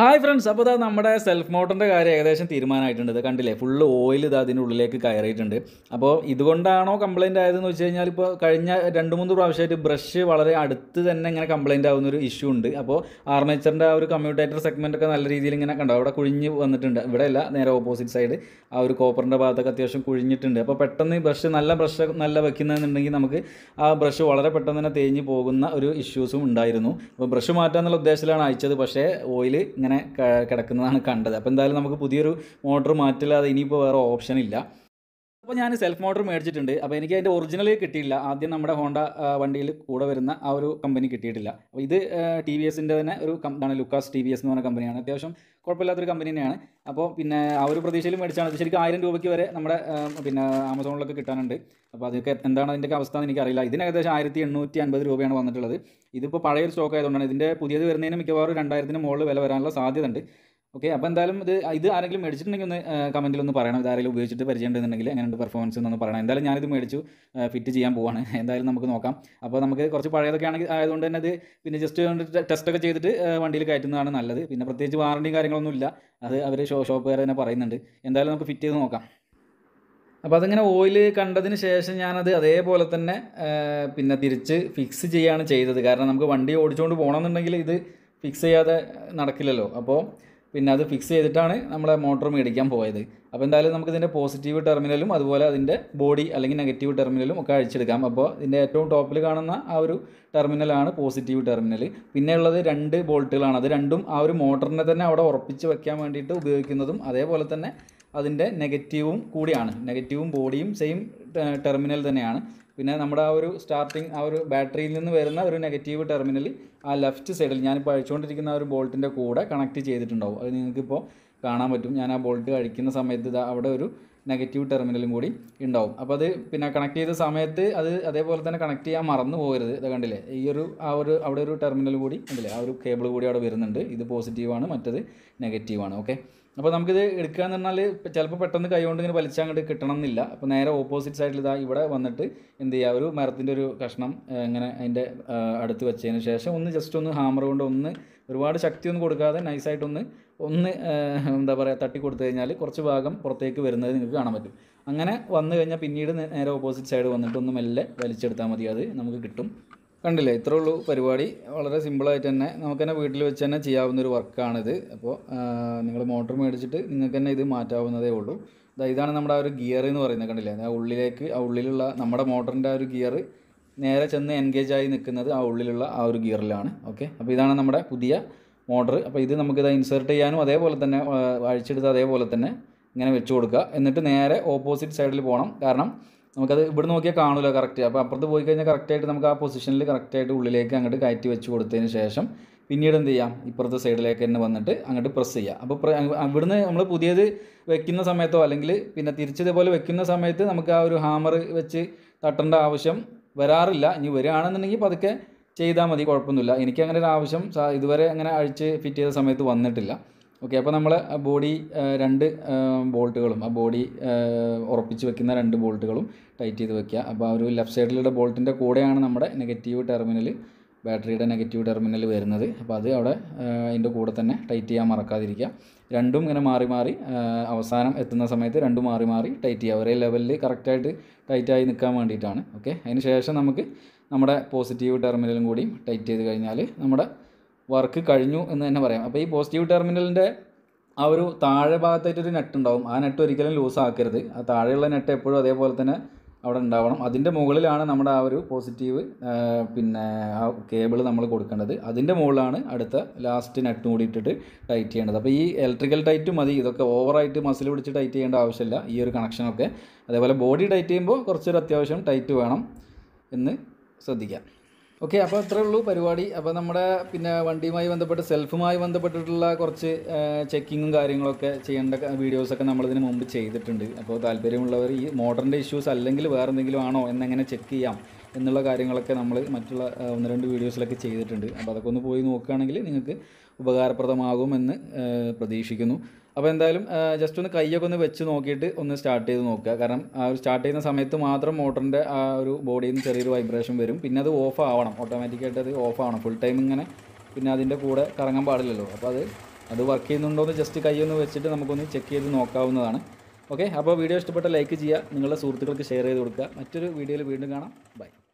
hi friends അപ്പോൾ ഇതാ നമ്മുടെ സെൽഫ് മോട്ടറിൻ്റെ കാര്യം ഏകദേശം തീരുമാനമായിട്ടുണ്ട് കണ്ടില്ലേ ഫുള്ള് ഓയിൽ ഇത് അതിൻ്റെ ഉള്ളിലേക്ക് കയറിയിട്ടുണ്ട് അപ്പോൾ ഇതുകൊണ്ടാണോ കംപ്ലയിൻ്റ് ആയതെന്ന് വെച്ച് കഴിഞ്ഞാൽ ഇപ്പോൾ കഴിഞ്ഞ രണ്ട് മൂന്ന് പ്രാവശ്യമായിട്ട് ബ്രഷ് വളരെ അടുത്ത് തന്നെ ഇങ്ങനെ കംപ്ലയിൻ്റ് ആവുന്ന ഒരു ഇഷ്യൂ ഉണ്ട് അപ്പോൾ ആർമേച്ചറിൻ്റെ ആ ഒരു കമ്മ്യൂട്ടേറ്റർ സെഗ്മെൻ്റ് ഒക്കെ നല്ല രീതിയിൽ ഇങ്ങനെ കണ്ടോ അവിടെ കുഴിഞ്ഞ് വന്നിട്ടുണ്ട് ഇവിടെയല്ല നേരെ ഓപ്പോസിറ്റ് സൈഡ് ആ ഒരു കോപ്പറിൻ്റെ ഭാഗത്തൊക്കെ അത്യാവശ്യം കുഴിഞ്ഞിട്ടുണ്ട് അപ്പോൾ പെട്ടെന്ന് ബ്രഷ് നല്ല ബ്രഷ് നല്ല വെക്കുന്നതെന്നുണ്ടെങ്കിൽ നമുക്ക് ആ ബ്രഷ് വളരെ പെട്ടെന്ന് തന്നെ തേഞ്ഞ് പോകുന്ന ഒരു ഇഷ്യൂസും ഉണ്ടായിരുന്നു അപ്പോൾ ബ്രഷ് മാറ്റാമെന്നുള്ള ഉദ്ദേശത്തിലാണ് അയച്ചത് പക്ഷേ ഓയിൽ ഇങ്ങനെ കിടക്കുന്നതാണ് കണ്ടത് അപ്പോൾ എന്തായാലും നമുക്ക് പുതിയൊരു മോട്ടർ മാറ്റില്ലാതെ ഇനിയിപ്പോൾ വേറെ ഓപ്ഷൻ ഇല്ല അപ്പോൾ ഞാൻ സെൽഫ് മോട്ടർ മേടിച്ചിട്ടുണ്ട് അപ്പോൾ എനിക്ക് അതിൻ്റെ ഒറിജിനൽ കിട്ടിയില്ല ആദ്യം നമ്മുടെ ഹോണ്ട വണ്ടിയിൽ കൂടെ വരുന്ന ആ ഒരു കമ്പനി കിട്ടിയിട്ടില്ല അപ്പോൾ ഇത് ടി വി എസിൻ്റെ തന്നെ ഒരു കമ്പനിയാണ് ലുക്കാസ് ടി വി എസ് എന്ന് പറഞ്ഞ കമ്പനിയാണ് അത്യാവശ്യം കുഴപ്പമില്ലാത്തൊരു കമ്പനി തന്നെയാണ് അപ്പോൾ പിന്നെ ആ ഒരു പ്രതീക്ഷയിൽ മേടിച്ചാണ് ശരിക്കും ആയിരം രൂപയ്ക്ക് വരെ നമ്മുടെ പിന്നെ ആമസോണിലൊക്കെ കിട്ടാനുണ്ട് അപ്പോൾ അതൊക്കെ എന്താണ് അതിൻ്റെയൊക്കെ അവസ്ഥ എന്ന് എനിക്കറിയില്ല ഇതിന് ഏകദേശം ആയിരത്തി എണ്ണൂറ്റി അൻപത് രൂപയാണ് വന്നിട്ടുള്ളത് ഇതിപ്പോൾ പഴയൊരു സ്റ്റോക്ക് ആയതുകൊണ്ടാണ് ഇതിൻ്റെ പുതിയത് വരുന്നതിന് മിക്കവാറും രണ്ടായിരത്തിന് മുകളിൽ വില വരാനുള്ള സാധ്യതയുണ്ട് ഓക്കെ അപ്പോൾ എന്തായാലും ഇത് ഇത് ആരെങ്കിലും മേടിച്ചിട്ടുണ്ടെങ്കിൽ ഒന്ന് കമൻറ്റിൽ ഒന്ന് പറയണം ഇതാരെങ്കിലും ഉപയോഗിച്ചിട്ട് പരിചയമുണ്ടെന്നുണ്ടെങ്കിൽ എങ്ങനെയുണ്ട് പെർഫോമൻസ് എന്നൊന്ന് പറയണം എന്തായാലും ഞാനിത് മേടിച്ചു ഫിറ്റ് ചെയ്യാൻ പോവാണ് എന്തായാലും നമുക്ക് നോക്കാം അപ്പോൾ നമുക്ക് കുറച്ച് പഴയതൊക്കെ ആണെങ്കിൽ ആയതുകൊണ്ട് തന്നെ ഇത് പിന്നെ ജസ്റ്റ് ടെസ്റ്റ് ഒക്കെ ചെയ്തിട്ട് വണ്ടിയിൽ കയറ്റുന്നതാണ് നല്ലത് പിന്നെ പ്രത്യേകിച്ച് വാറണ്ടിയും കാര്യങ്ങളൊന്നും ഇല്ല അത് അവർ ഷോ ഷോപ്പുകാർ തന്നെ പറയുന്നുണ്ട് എന്തായാലും നമുക്ക് ഫിറ്റ് ചെയ്ത് നോക്കാം അപ്പോൾ അതിങ്ങനെ ഓയിൽ കണ്ടതിന് ശേഷം ഞാനത് അതേപോലെ തന്നെ പിന്നെ തിരിച്ച് ഫിക്സ് ചെയ്യുകയാണ് ചെയ്തത് കാരണം നമുക്ക് വണ്ടി ഓടിച്ചുകൊണ്ട് പോകണമെന്നുണ്ടെങ്കിൽ ഇത് ഫിക്സ് ചെയ്യാതെ നടക്കില്ലല്ലോ അപ്പോൾ പിന്നെ അത് ഫിക്സ് ചെയ്തിട്ടാണ് നമ്മളെ മോട്ടോർ മേടിക്കാൻ പോയത് അപ്പോൾ എന്തായാലും നമുക്ക് ഇതിൻ്റെ പോസിറ്റീവ് ടെർമിനലും അതുപോലെ അതിൻ്റെ ബോഡി അല്ലെങ്കിൽ നെഗറ്റീവ് ടെർമിനലും ഒക്കെ അഴിച്ചെടുക്കാം അപ്പോൾ ഇതിൻ്റെ ഏറ്റവും ടോപ്പിൽ കാണുന്ന ആ ഒരു ടെർമിനലാണ് പോസിറ്റീവ് ടെർമിനൽ പിന്നെയുള്ളത് രണ്ട് ബോൾട്ടുകളാണ് അത് രണ്ടും ആ ഒരു മോട്ടറിനെ തന്നെ അവിടെ ഉറപ്പിച്ച് വെക്കാൻ വേണ്ടിയിട്ട് ഉപയോഗിക്കുന്നതും അതേപോലെ തന്നെ അതിൻ്റെ നെഗറ്റീവും കൂടിയാണ് നെഗറ്റീവും ബോഡിയും സെയിം ടെർമിനൽ തന്നെയാണ് പിന്നെ നമ്മുടെ ആ ഒരു സ്റ്റാർട്ടിങ് ആ ഒരു ബാറ്ററിയിൽ നിന്ന് വരുന്ന ഒരു നെഗറ്റീവ് ടെർമിനൽ ആ ലെഫ്റ്റ് സൈഡിൽ ഞാനിപ്പോൾ അഴിച്ചുകൊണ്ടിരിക്കുന്ന ആ ഒരു ബോൾട്ടിൻ്റെ കൂടെ കണക്ട് ചെയ്തിട്ടുണ്ടാവും അത് നിങ്ങൾക്കിപ്പോൾ കാണാൻ പറ്റും ഞാൻ ആ ബോൾട്ട് കഴിക്കുന്ന സമയത്ത് അവിടെ ഒരു നെഗറ്റീവ് ടെർമിനലും കൂടി ഉണ്ടാവും അപ്പോൾ അത് പിന്നെ കണക്ട് ചെയ്ത സമയത്ത് അത് അതേപോലെ തന്നെ കണക്ട് ചെയ്യാൻ മറന്നു പോകരുത് ഇത് കണ്ടില്ലേ ഈ ഒരു ആ ഒരു അവിടെ ഒരു ടെർമിനൽ കൂടി കണ്ടില്ലേ ആ ഒരു കേബിൾ കൂടി അവിടെ വരുന്നുണ്ട് ഇത് പോസിറ്റീവാണ് മറ്റത് നെഗറ്റീവാണ് ഓക്കെ അപ്പോൾ നമുക്കിത് എടുക്കുക എന്ന് പറഞ്ഞാൽ ചിലപ്പോൾ പെട്ടെന്ന് കൈകൊണ്ട് ഇങ്ങനെ വലിച്ചാൽ അങ്ങോട്ട് കിട്ടണം എന്നില്ല അപ്പോൾ നേരെ ഓപ്പോസിറ്റ് സൈഡിൽ ഇതാ ഇവിടെ വന്നിട്ട് എന്ത് ചെയ്യുക ഒരു മരത്തിൻ്റെ ഒരു കഷ്ണം ഇങ്ങനെ അതിൻ്റെ അടുത്ത് വെച്ചതിന് ശേഷം ഒന്ന് ജസ്റ്റ് ഒന്ന് ഹാമർ കൊണ്ട് ഒന്ന് ഒരുപാട് ശക്തിയൊന്നും കൊടുക്കാതെ നൈസായിട്ടൊന്ന് ഒന്ന് എന്താ പറയുക തട്ടി കൊടുത്തു കഴിഞ്ഞാൽ കുറച്ച് ഭാഗം പുറത്തേക്ക് വരുന്നത് നിങ്ങൾക്ക് കാണാൻ പറ്റും അങ്ങനെ വന്നു കഴിഞ്ഞാൽ പിന്നീട് നേരെ ഓപ്പോസിറ്റ് സൈഡ് വന്നിട്ട് ഒന്ന് മെല്ലെ വലിച്ചെടുത്താൽ മതി അത് നമുക്ക് കിട്ടും കണ്ടില്ലേ ഇത്രേ ഉള്ളൂ പരിപാടി വളരെ സിമ്പിളായിട്ട് തന്നെ നമുക്ക് തന്നെ വീട്ടിൽ വെച്ച് തന്നെ ചെയ്യാവുന്ന ഒരു വർക്കാണിത് അപ്പോൾ നിങ്ങൾ മോട്ടർ മേടിച്ചിട്ട് നിങ്ങൾക്ക് തന്നെ ഇത് മാറ്റാവുന്നതേ ഉള്ളൂ ഇതാണ് നമ്മുടെ ആ ഒരു ഗിയർ എന്ന് പറയുന്നത് കണ്ടില്ലേ ആ ഉള്ളിലേക്ക് ആ ഉള്ളിലുള്ള നമ്മുടെ മോട്ടറിൻ്റെ ആ ഒരു ഗിയർ നേരെ ചെന്ന് എൻഗേജ് ആയി നിൽക്കുന്നത് ആ ഉള്ളിലുള്ള ആ ഒരു ഗിയറിലാണ് ഓക്കെ അപ്പോൾ ഇതാണ് നമ്മുടെ പുതിയ മോട്ടർ അപ്പോൾ ഇത് നമുക്കിത് ഇൻസേർട്ട് ചെയ്യാനും അതേപോലെ തന്നെ അഴിച്ചെടുത്ത് അതേപോലെ തന്നെ ഇങ്ങനെ വെച്ച് കൊടുക്കുക എന്നിട്ട് നേരെ ഓപ്പോസിറ്റ് സൈഡിൽ പോകണം കാരണം നമുക്കത് ഇവിടെ നോക്കിയാൽ കാണില്ല കറക്റ്റ് അപ്പോൾ അപ്പുറത്ത് പോയി കഴിഞ്ഞാൽ കറക്റ്റായിട്ട് നമുക്ക് ആ പൊസിഷനിൽ കറക്റ്റായിട്ട് ഉള്ളിലേക്ക് അങ്ങോട്ട് കയറ്റി വെച്ച് കൊടുത്തതിന് ശേഷം പിന്നീട് എന്ത് ചെയ്യാം ഇപ്പുറത്തെ സൈഡിലേക്ക് തന്നെ വന്നിട്ട് അങ്ങോട്ട് പ്രസ് ചെയ്യാം അപ്പോൾ ഇവിടുന്ന് നമ്മൾ പുതിയത് വെക്കുന്ന സമയത്തോ അല്ലെങ്കിൽ പിന്നെ തിരിച്ചതേപോലെ വെക്കുന്ന സമയത്ത് നമുക്ക് ആ ഒരു ഹാമർ വെച്ച് തട്ടേണ്ട ആവശ്യം വരാറില്ല ഇനി വരികയാണെന്നുണ്ടെങ്കിൽ പതുക്കെ ചെയ്താൽ മതി കുഴപ്പമൊന്നുമില്ല എനിക്ക് അങ്ങനെ ഒരു ആവശ്യം ഇതുവരെ അങ്ങനെ അഴിച്ച് ഫിറ്റ് ചെയ്ത സമയത്ത് വന്നിട്ടില്ല ഓക്കെ അപ്പോൾ നമ്മൾ ബോഡി രണ്ട് ബോൾട്ടുകളും ആ ബോഡി ഉറപ്പിച്ച് വെക്കുന്ന രണ്ട് ബോൾട്ടുകളും ടൈറ്റ് ചെയ്ത് വെക്കുക അപ്പോൾ ആ ഒരു ലെഫ്റ്റ് സൈഡിലുള്ള ബോൾട്ടിൻ്റെ കൂടെയാണ് നമ്മുടെ നെഗറ്റീവ് ടെർമിനൽ ബാറ്ററിയുടെ നെഗറ്റീവ് ടെർമിനൽ വരുന്നത് അപ്പോൾ അത് അവിടെ അതിൻ്റെ കൂടെ തന്നെ ടൈറ്റ് ചെയ്യാൻ മറക്കാതിരിക്കുക രണ്ടും ഇങ്ങനെ മാറി മാറി അവസാനം എത്തുന്ന സമയത്ത് രണ്ടും മാറി മാറി ടൈറ്റ് ചെയ്യുക ഒരേ ലെവലിൽ കറക്റ്റായിട്ട് ടൈറ്റായി നിൽക്കാൻ വേണ്ടിയിട്ടാണ് ഓക്കെ അതിന് ശേഷം നമുക്ക് നമ്മുടെ പോസിറ്റീവ് ടെർമിനലും കൂടി ടൈറ്റ് ചെയ്ത് കഴിഞ്ഞാൽ നമ്മുടെ വർക്ക് കഴിഞ്ഞു എന്ന് തന്നെ പറയാം അപ്പോൾ ഈ പോസിറ്റീവ് ടെർമിനലിൻ്റെ ആ ഒരു താഴെ ഭാഗത്തായിട്ടൊരു നെറ്റ് ഉണ്ടാവും ആ നെറ്റ് ഒരിക്കലും ലൂസ് ആക്കരുത് ആ താഴെയുള്ള നെറ്റ് എപ്പോഴും അതേപോലെ തന്നെ അവിടെ ഉണ്ടാവണം അതിൻ്റെ മുകളിലാണ് നമ്മുടെ ആ ഒരു പോസിറ്റീവ് പിന്നെ ആ കേബിൾ നമ്മൾ കൊടുക്കേണ്ടത് അതിൻ്റെ മുകളിലാണ് അടുത്ത ലാസ്റ്റ് നട്ട് കൂടി ഇട്ടിട്ട് ടൈറ്റ് ചെയ്യേണ്ടത് അപ്പോൾ ഈ ഇലക്ട്രിക്കൽ ടൈറ്റ് മതി ഇതൊക്കെ ഓവറായിട്ട് മസിൽ പിടിച്ച് ടൈറ്റ് ചെയ്യേണ്ട ആവശ്യമില്ല ഈ ഒരു കണക്ഷനൊക്കെ അതേപോലെ ബോഡി ടൈറ്റ് ചെയ്യുമ്പോൾ കുറച്ചൊരു അത്യാവശ്യം ടൈറ്റ് വേണം എന്ന് ശ്രദ്ധിക്കാം ഓക്കെ അപ്പോൾ അത്രേ ഉള്ളൂ പരിപാടി അപ്പോൾ നമ്മുടെ പിന്നെ വണ്ടിയുമായി ബന്ധപ്പെട്ട് സെൽഫുമായി ബന്ധപ്പെട്ടിട്ടുള്ള കുറച്ച് ചെക്കിങ്ങും കാര്യങ്ങളൊക്കെ ചെയ്യേണ്ട വീഡിയോസൊക്കെ നമ്മളിതിന് മുമ്പ് ചെയ്തിട്ടുണ്ട് അപ്പോൾ താല്പര്യമുള്ളവർ ഈ മോട്ടറിൻ്റെ ഇഷ്യൂസ് അല്ലെങ്കിൽ വേറെ എന്തെങ്കിലും ആണോ എന്നെങ്ങനെ ചെക്ക് ചെയ്യാം എന്നുള്ള കാര്യങ്ങളൊക്കെ നമ്മൾ മറ്റുള്ള ഒന്ന് രണ്ട് വീഡിയോസിലൊക്കെ ചെയ്തിട്ടുണ്ട് അപ്പോൾ അതൊക്കെ ഒന്ന് പോയി നോക്കുകയാണെങ്കിൽ നിങ്ങൾക്ക് ഉപകാരപ്രദമാകുമെന്ന് പ്രതീക്ഷിക്കുന്നു അപ്പോൾ എന്തായാലും ജസ്റ്റ് ഒന്ന് കൈയൊക്കെ ഒന്ന് വെച്ച് നോക്കിയിട്ട് ഒന്ന് സ്റ്റാർട്ട് ചെയ്ത് നോക്കുക കാരണം ആ ഒരു സ്റ്റാർട്ട് ചെയ്യുന്ന സമയത്ത് മാത്രം മോട്ടറിൻ്റെ ആ ഒരു ബോഡിയിൽ നിന്ന് ചെറിയൊരു വൈബ്രേഷൻ വരും പിന്നെ അത് ഓഫ് ആവണം ഓട്ടോമാറ്റിക്കായിട്ട് അത് ഓഫ് ആവണം ഫുൾ ടൈം ഇങ്ങനെ പിന്നെ അതിൻ്റെ കൂടെ കറങ്ങാൻ പാടില്ലല്ലോ അപ്പോൾ അത് അത് വർക്ക് ചെയ്യുന്നുണ്ടോ എന്ന് ജസ്റ്റ് കൈയൊന്ന് വെച്ചിട്ട് നമുക്കൊന്ന് ചെക്ക് ചെയ്ത് നോക്കാവുന്നതാണ് ഓക്കെ അപ്പോൾ വീഡിയോ ഇഷ്ടപ്പെട്ട ലൈക്ക് ചെയ്യുക നിങ്ങളുടെ സുഹൃത്തുക്കൾക്ക് ഷെയർ ചെയ്ത് കൊടുക്കുക മറ്റൊരു വീഡിയോയിൽ വീണ്ടും കാണാം ബൈ